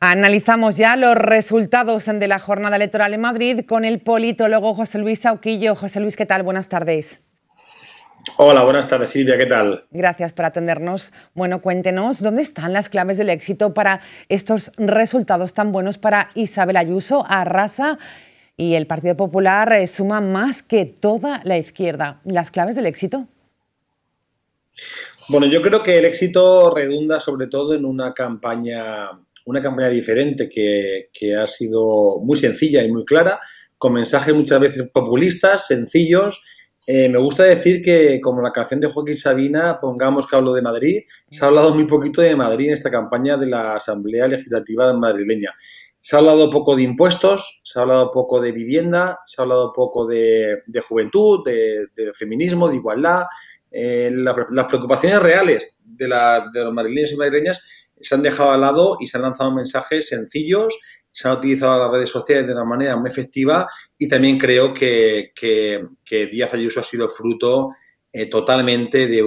Analizamos ya los resultados de la jornada electoral en Madrid con el politólogo José Luis Sauquillo. José Luis, ¿qué tal? Buenas tardes. Hola, buenas tardes Silvia, ¿qué tal? Gracias por atendernos. Bueno, cuéntenos, ¿dónde están las claves del éxito para estos resultados tan buenos para Isabel Ayuso? Arrasa y el Partido Popular eh, suma más que toda la izquierda. ¿Las claves del éxito? Bueno, yo creo que el éxito redunda sobre todo en una campaña una campaña diferente que, ha sido muy sencilla y muy clara, con mensajes muchas veces populistas, sencillos eh, me gusta decir que, como la canción de Joaquín Sabina, pongamos que hablo de Madrid, se ha hablado muy poquito de Madrid en esta campaña de la Asamblea Legislativa madrileña. Se ha hablado poco de impuestos, se ha hablado poco de vivienda, se ha hablado poco de, juventud, de, feminismo, de igualdad. Eh, las preocupaciones reales de, de los madrileños y madrileñas se han dejado al lado y se han lanzado mensajes sencillos, se han utilizado las redes sociales de una manera muy efectiva y también creo que, Díaz Ayuso ha sido fruto eh, totalmente de,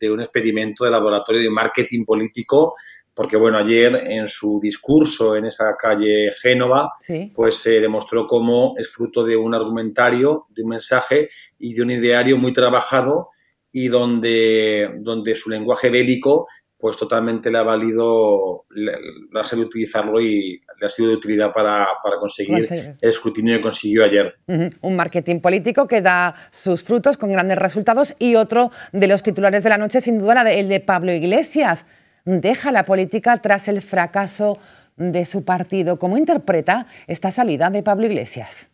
de un experimento de laboratorio de marketing político porque bueno, ayer en su discurso en esa calle Génova, pues se demostró cómo es fruto de un argumentario, de un mensaje y de un ideario muy trabajado y donde, donde su lenguaje bélico pues totalmente le ha valido, la ha sabido utilizarlo y le ha sido de utilidad para, conseguir el escrutinio que consiguió ayer. Un marketing político que da sus frutos con grandes resultados y otro de los titulares de la noche, sin duda, el de Pablo Iglesias. Deja la política tras el fracaso de su partido. ¿Cómo interpreta esta salida de Pablo Iglesias?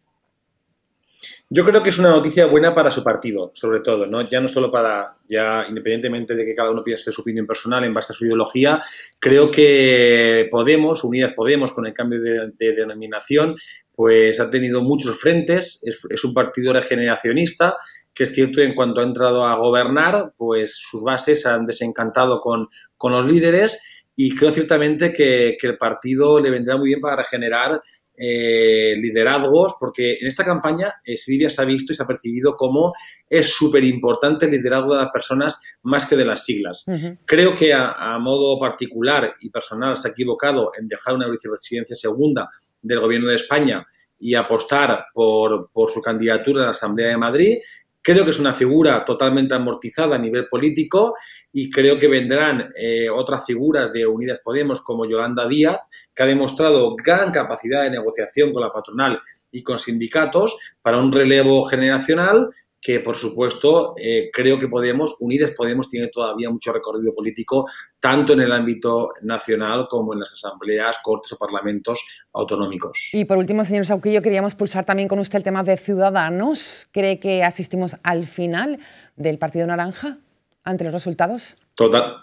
Yo creo que es una noticia buena para su partido, sobre todo, ¿no? Ya no solo para, ya independientemente de que cada uno piense su opinión personal en base a su ideología, creo que Podemos, Unidas Podemos, con el cambio de, denominación, pues ha tenido muchos frentes, es, un partido regeneracionista, que es cierto en cuanto ha entrado a gobernar, pues sus bases han desencantado con, con los líderes y creo ciertamente que, que, el partido le vendrá muy bien para regenerar eh, liderazgos, porque en esta campaña eh, Siria se ha visto y se ha percibido como es súper importante el liderazgo de las personas más que de las siglas. Creo que a, modo particular y personal se ha equivocado en dejar una vicepresidencia segunda del gobierno de España y apostar por, por su candidatura a la Asamblea de Madrid Creo que es una figura totalmente amortizada a nivel político y creo que vendrán eh, otras figuras de Unidas Podemos como Yolanda Díaz, que ha demostrado gran capacidad de negociación con la patronal y con sindicatos para un relevo generacional que por supuesto eh, creo que Podemos, Unides Podemos, tiene todavía mucho recorrido político, tanto en el ámbito nacional como en las asambleas, cortes o parlamentos autonómicos. Y por último, señor Sauquillo, queríamos pulsar también con usted el tema de Ciudadanos. ¿Cree que asistimos al final del Partido Naranja ante los resultados? Total,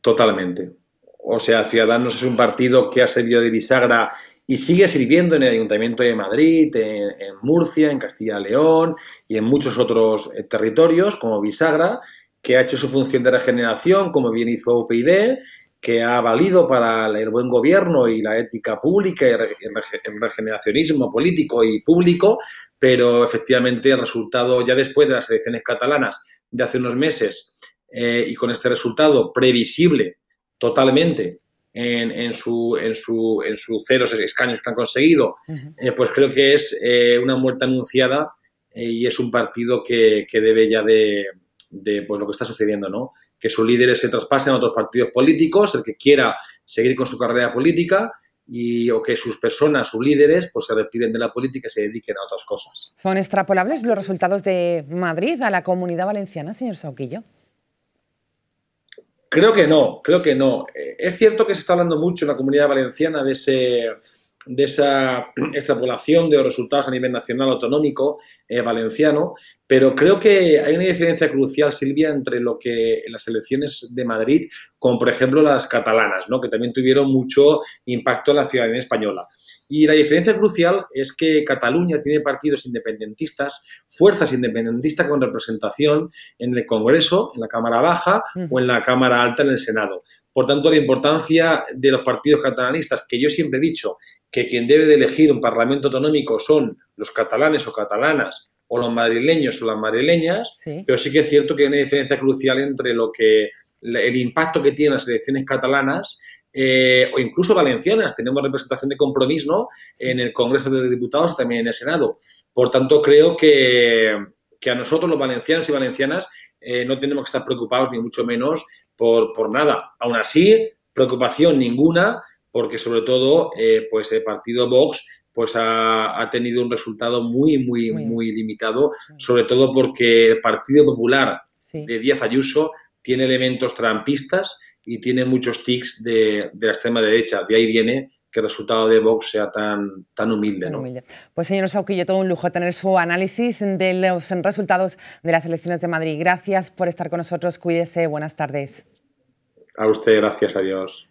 totalmente. O sea, Ciudadanos es un partido que ha servido de bisagra y sigue sirviendo en el Ayuntamiento de Madrid, en, Murcia, en Castilla y León y en muchos otros eh, territorios como bisagra, que ha hecho su función de regeneración, como bien hizo UPyD, que ha valido para el buen gobierno y la ética pública y el regeneracionismo político y público, pero efectivamente el resultado ya después de las elecciones catalanas de hace unos meses eh, y con este resultado previsible totalmente en, su, en, su, en sus ceros escaños que han conseguido, eh, pues creo que es eh, una muerte anunciada eh, y es un partido que, debe ya de, de, pues, lo que está sucediendo, ¿no? Que sus líderes se traspasen a otros partidos políticos, el que quiera seguir con su carrera política y, o que sus personas, sus líderes, pues se retiren de la política y se dediquen a otras cosas. ¿Son extrapolables los resultados de Madrid a la comunidad valenciana, señor Sauquillo? Creo que no, creo que no. Eh, es cierto que se está hablando mucho en la comunidad valenciana de, ese, de esa extrapolación de los resultados a nivel nacional autonómico eh, valenciano, pero creo que hay una diferencia crucial, Silvia, entre lo que las elecciones de Madrid, como por ejemplo las catalanas, ¿no? que también tuvieron mucho impacto en la ciudadanía española. Y la diferencia crucial es que Cataluña tiene partidos independentistas, fuerzas independentistas con representación en el Congreso, en la Cámara Baja o en la Cámara Alta, en el Senado. Por tanto, la importancia de los partidos catalanistas, que yo siempre he dicho que quien debe de elegir un parlamento autonómico son los catalanes o catalanas o los madrileños o las madrileñas, pero sí que es cierto que hay una diferencia crucial entre lo que el impacto que tienen las elecciones catalanas eh, o incluso valencianas. Tenemos representación de compromiso en el Congreso de Diputados y también en el Senado. Por tanto, creo que, a nosotros los valencianos y valencianas eh, no tenemos que estar preocupados ni mucho menos por, por nada. Aún así, preocupación ninguna porque sobre todo eh, pues el partido Vox pues ha, tenido un resultado muy, muy, muy, limitado, sobre todo porque el Partido Popular de Díaz Ayuso tiene elementos trampistas y tiene muchos tics de, la extrema derecha. De ahí viene que el resultado de Vox sea tan, tan humilde. Pues señor Sauquillo, todo un lujo tener su análisis de los resultados de las elecciones de Madrid. Gracias por estar con nosotros. Cuídese. Buenas tardes. A usted, gracias. Adiós.